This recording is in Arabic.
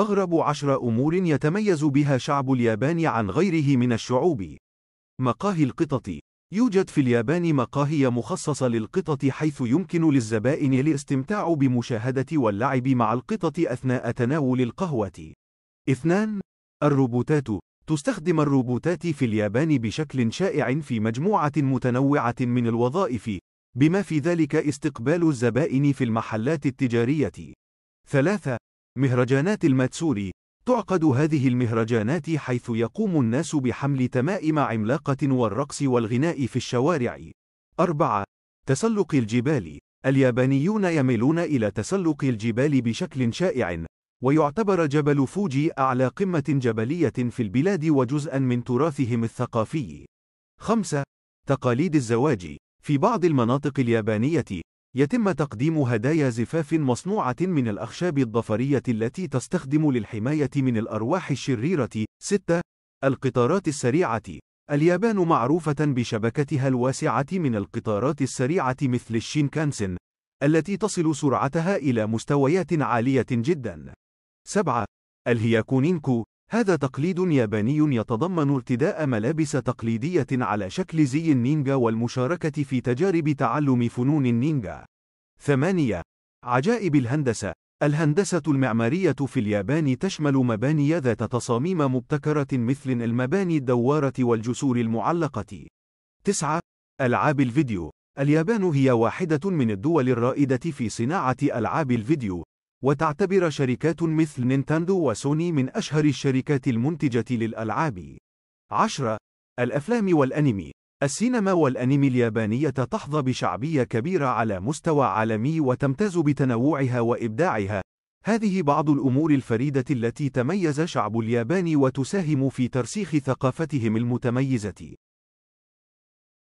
أغرب عشر أمور يتميز بها شعب اليابان عن غيره من الشعوب. مقاهي القطط يوجد في اليابان مقاهي مخصصة للقطط حيث يمكن للزبائن الاستمتاع بمشاهدة واللعب مع القطط أثناء تناول القهوة. 2. الروبوتات تستخدم الروبوتات في اليابان بشكل شائع في مجموعة متنوعة من الوظائف، بما في ذلك استقبال الزبائن في المحلات التجارية. 3. مهرجانات الماتسوري تعقد هذه المهرجانات حيث يقوم الناس بحمل تمائم عملاقة والرقص والغناء في الشوارع. 4. تسلق الجبال اليابانيون يميلون إلى تسلق الجبال بشكل شائع، ويعتبر جبل فوجي أعلى قمة جبلية في البلاد وجزءًا من تراثهم الثقافي. 5. تقاليد الزواج في بعض المناطق اليابانية، يتم تقديم هدايا زفاف مصنوعة من الأخشاب الضفرية التي تستخدم للحماية من الأرواح الشريرة. 6. القطارات السريعة اليابان معروفة بشبكتها الواسعة من القطارات السريعة مثل الشينكانسن، التي تصل سرعتها إلى مستويات عالية جدا. 7. الهياكونينكو هذا تقليد ياباني يتضمن ارتداء ملابس تقليدية على شكل زي النينجا والمشاركة في تجارب تعلم فنون النينجا. 8. عجائب الهندسة الهندسة المعمارية في اليابان تشمل مباني ذات تصاميم مبتكرة مثل المباني الدوارة والجسور المعلقة. 9. ألعاب الفيديو اليابان هي واحدة من الدول الرائدة في صناعة ألعاب الفيديو، وتعتبر شركات مثل نينتندو وسوني من أشهر الشركات المنتجة للألعاب. 10. الأفلام والأنمي السينما والأنمي اليابانية تحظى بشعبية كبيرة على مستوى عالمي وتمتاز بتنوعها وإبداعها. هذه بعض الأمور الفريدة التي تميز شعب اليابان وتساهم في ترسيخ ثقافتهم المتميزة.